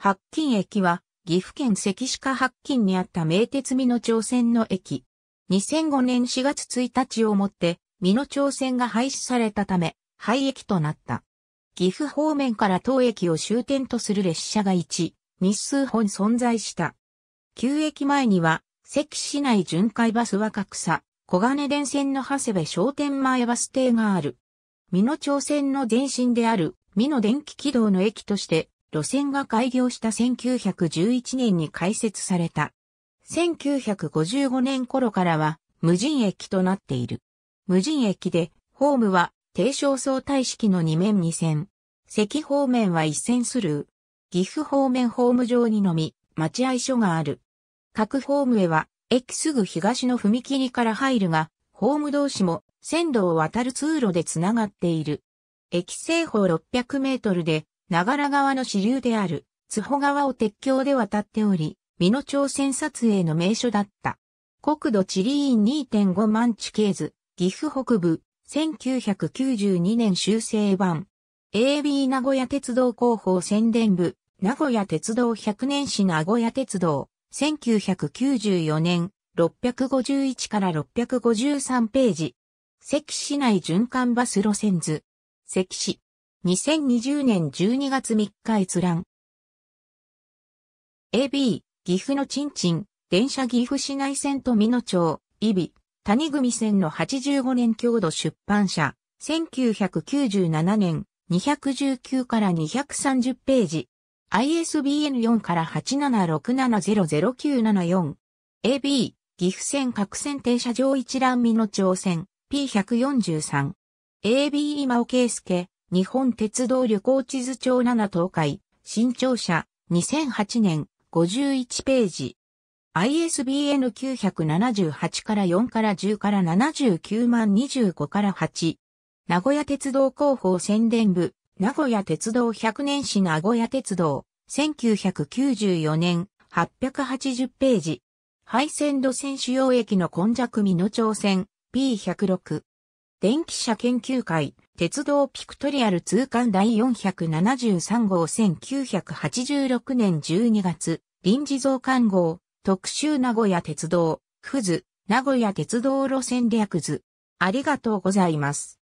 白金駅は、岐阜県関下白金にあった名鉄美濃町線の駅。2005年4月1日をもって、美濃町線が廃止されたため、廃駅となった。岐阜方面から当駅を終点とする列車が1、日数本存在した。旧駅前には、関市内巡回バス若草、小金電線の長谷部商店前バス停がある。美濃町線の前身である、美濃電気軌道の駅として、路線が開業した1911年に開設された。1955年頃からは無人駅となっている。無人駅で、ホームは低床相対式の2面2線。関方面は1線スルー。岐阜方面ホーム上にのみ、待合所がある。各ホームへは、駅すぐ東の踏切から入るが、ホーム同士も線路を渡る通路でつながっている。駅西方600メートルで、長良川の支流である津保川を鉄橋で渡っており、美濃朝鮮撮影の名所だった。国土地理院2.5万地形図、岐阜北部、1992年修正版。AB 名古屋鉄道広報宣伝部、名古屋鉄道100年史名古屋鉄道、1994年、651から653ページ。関市内循環バス路線図。関市。2020年12月3日閲覧。AB、岐阜のちんちん、電車岐阜市内線と美濃町、イビ、谷組線の85年郷土出版社、1997年、219から230ページ。ISBN4 から8767009774。AB、岐阜線各線停車場一覧美濃町線、P143。AB 今尾圭介、日本鉄道旅行地図帳7東海、新庁舎、2008年、51ページ。ISBN 978から4から10から79万25から8。名古屋鉄道広報宣伝部、名古屋鉄道100年史名古屋鉄道、1994年、880ページ。廃線路線主要駅の混弱美の挑戦、P106。電気車研究会、鉄道ピクトリアル通貫第473号1986年12月、臨時増刊号、特集名古屋鉄道、ふず、名古屋鉄道路線略図。ありがとうございます。